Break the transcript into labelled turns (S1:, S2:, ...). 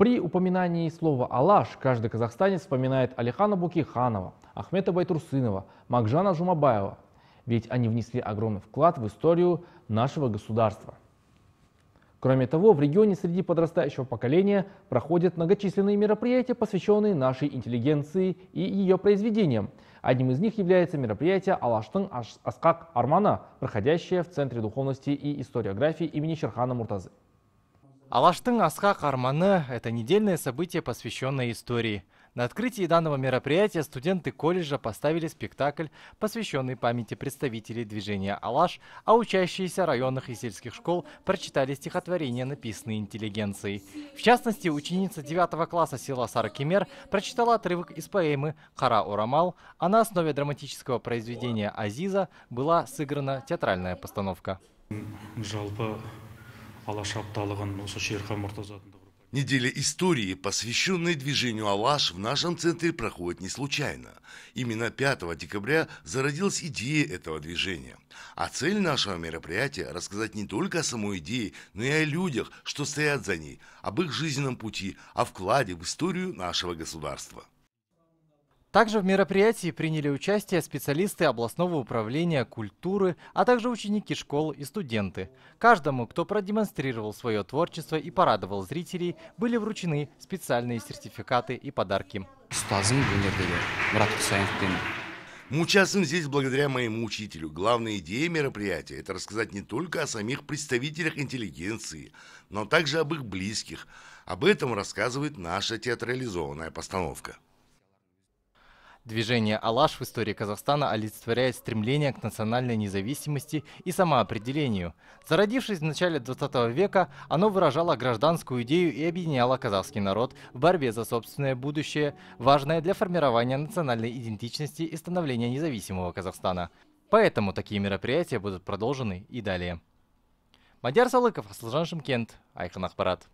S1: При упоминании слова «Алаш» каждый казахстанец вспоминает Алихана Букиханова, Ахмета Байтурсынова, Макжана Жумабаева, ведь они внесли огромный вклад в историю нашего государства. Кроме того, в регионе среди подрастающего поколения проходят многочисленные мероприятия, посвященные нашей интеллигенции и ее произведениям. Одним из них является мероприятие «Алаштың Аскак Армана», проходящее в Центре духовности и историографии имени Шерхана Муртазы. Алаштың Асхак Арманы –
S2: это недельное событие, посвященное истории. На открытии данного мероприятия студенты колледжа поставили спектакль, посвященный памяти представителей движения «Алаш», а учащиеся районных и сельских школ прочитали стихотворения, написанные интеллигенцией. В частности, ученица 9 класса села Саракимер прочитала отрывок из поэмы «Хара Урамал», а на основе драматического произведения «Азиза» была сыграна театральная постановка.
S3: Жалпа алаш апталығын осы шерхан мұртаза Неделя истории, посвященная движению Алаш, в нашем центре проходит не случайно. Именно 5 декабря зародилась идея этого движения. А цель нашего мероприятия – рассказать не только о самой идее, но и о людях, что стоят за ней, об их жизненном пути, о вкладе в историю нашего государства.
S2: Также в мероприятии приняли участие специалисты областного управления культуры, а также ученики школ и студенты. Каждому, кто продемонстрировал свое творчество и порадовал зрителей, были
S3: вручены специальные сертификаты и подарки. Мы участвуем здесь благодаря моему учителю. Главная идея мероприятия – это рассказать не только о самих представителях интеллигенции, но также об их близких. Об этом рассказывает наша театрализованная постановка. Движение «Алаш»
S2: в истории Казахстана олицетворяет стремление к национальной независимости и самоопределению. Зародившись в начале 20 века, оно выражало гражданскую идею и объединяло казахский народ в борьбе за собственное будущее, важное для формирования национальной идентичности и становления независимого Казахстана. Поэтому такие мероприятия будут продолжены и далее. Мадьяр Салыков, Аслажан Шимкент, Айхан Ахбарат.